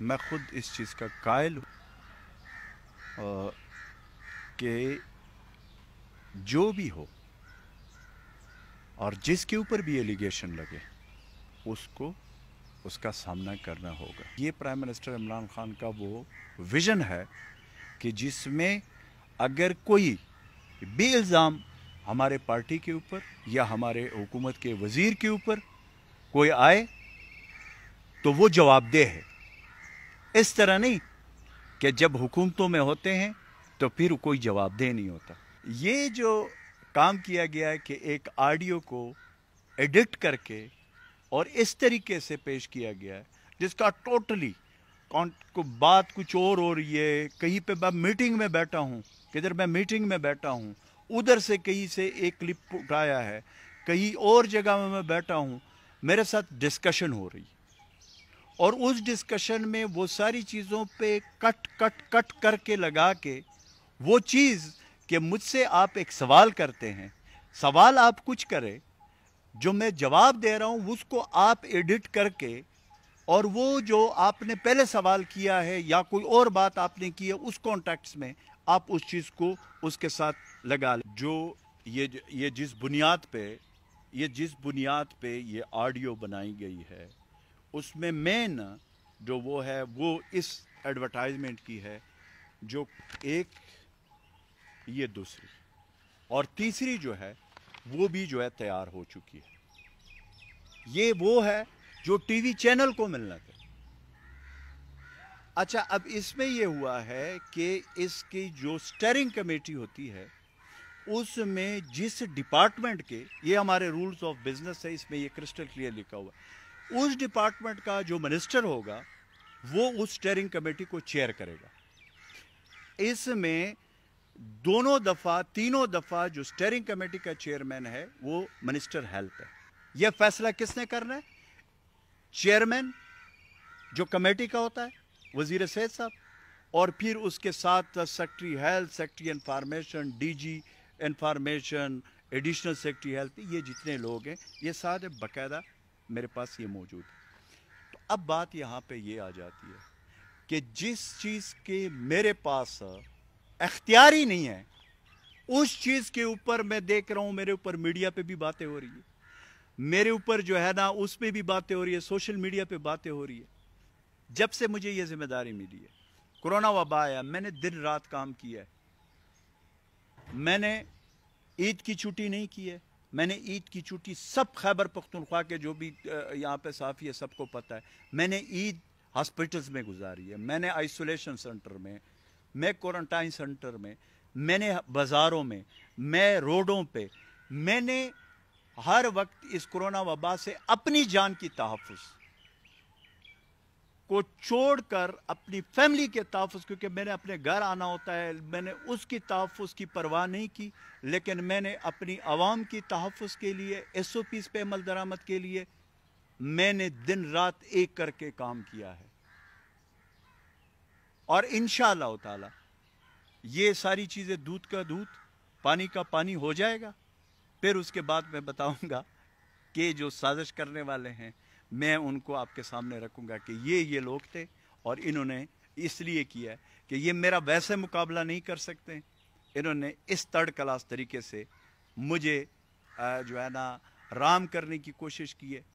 मैं ख़ुद इस चीज़ का कायल हूँ कि जो भी हो और जिसके ऊपर भी एलिगेशन लगे उसको उसका सामना करना होगा ये प्राइम मिनिस्टर इमरान खान का वो विज़न है कि जिसमें अगर कोई बे इल्ज़ाम हमारे पार्टी के ऊपर या हमारे हुकूमत के वज़ीर के ऊपर कोई आए तो वो जवाबदेह है इस तरह नहीं कि जब हुकूमतों में होते हैं तो फिर कोई जवाबदेह नहीं होता ये जो काम किया गया है कि एक ऑडियो को एडिट करके और इस तरीके से पेश किया गया है जिसका टोटली कौन को बात कुछ और हो रही है कहीं पे मैं मीटिंग में बैठा हूँ किधर मैं मीटिंग में बैठा हूँ उधर से कहीं से एक क्लिप उठाया है कहीं और जगह में मैं बैठा हूँ मेरे साथ डिस्कशन हो रही है और उस डिस्कशन में वो सारी चीज़ों पे कट कट कट करके लगा के वो चीज़ कि मुझसे आप एक सवाल करते हैं सवाल आप कुछ करें जो मैं जवाब दे रहा हूँ उसको आप एडिट करके और वो जो आपने पहले सवाल किया है या कोई और बात आपने की है उस कॉन्टेक्ट में आप उस चीज़ को उसके साथ लगा लें जो ये ये जिस बुनियाद पे ये जिस बुनियाद पे ये ऑडियो बनाई गई है उसमें मेन जो वो है वो इस एडवर्टाइजमेंट की है जो एक ये दूसरी और तीसरी जो है वो भी जो है तैयार हो चुकी है ये वो है जो टीवी चैनल को मिलना था अच्छा अब इसमें ये हुआ है कि इसकी जो स्टेरिंग कमेटी होती है उसमें जिस डिपार्टमेंट के ये हमारे रूल्स ऑफ बिजनेस है इसमें ये क्रिस्टल क्लियर लिखा हुआ है उस डिपार्टमेंट का जो मिनिस्टर होगा वो उस स्टेयरिंग कमेटी को चेयर करेगा इसमें दोनों दफ़ा तीनों दफ़ा जो स्टेयरिंग कमेटी का चेयरमैन है वो मिनिस्टर हेल्थ है यह फैसला किसने करना है चेयरमैन जो कमेटी का होता है वजीर सेहत साहब और फिर उसके साथ secretary health secretary information DG information additional secretary health ये जितने लोग हैं ये सारे बाकायदा मेरे पास ये मौजूद है तो अब बात यहाँ पे ये आ जाती है कि जिस चीज़ के मेरे पास अख्तियार ही नहीं है उस चीज़ के ऊपर मैं देख रहा हूँ मेरे ऊपर मीडिया पे भी बातें हो रही है मेरे ऊपर जो है ना उस पर भी बातें हो रही है सोशल मीडिया पे बातें हो रही है जब से मुझे ये जिम्मेदारी मिली है कोरोना वबा आया मैंने दिन रात काम किया है मैंने ईद की छुट्टी नहीं की है मैंने ईद की छुट्टी सब खैबर पख्तनख्वा के जो भी यहाँ पे साफ़ी है सबको पता है मैंने ईद हॉस्पिटल्स में गुजारी है मैंने आइसोलेशन सेंटर में मैं क्वारंटाइन सेंटर में मैंने बाज़ारों में मैं रोडों पे मैंने हर वक्त इस कोरोना वबा से अपनी जान की तहफ़ को छोड़कर अपनी फैमिली के तहफ़ क्योंकि मैंने अपने घर आना होता है मैंने उसकी तहफ़ की परवाह नहीं की लेकिन मैंने अपनी आवाम की तहफ़ के लिए एस ओ पीज़ पर अमल दरामद के लिए मैंने दिन रात एक करके काम किया है और इन शाह ये सारी चीज़ें दूध का दूध पानी का पानी हो जाएगा फिर उसके बाद मैं बताऊंगा के जो साजिश करने वाले हैं मैं उनको आपके सामने रखूँगा कि ये ये लोग थे और इन्होंने इसलिए किया कि ये मेरा वैसे मुकाबला नहीं कर सकते इन्होंने इस थर्ड क्लास तरीके से मुझे जो है ना राम करने की कोशिश की है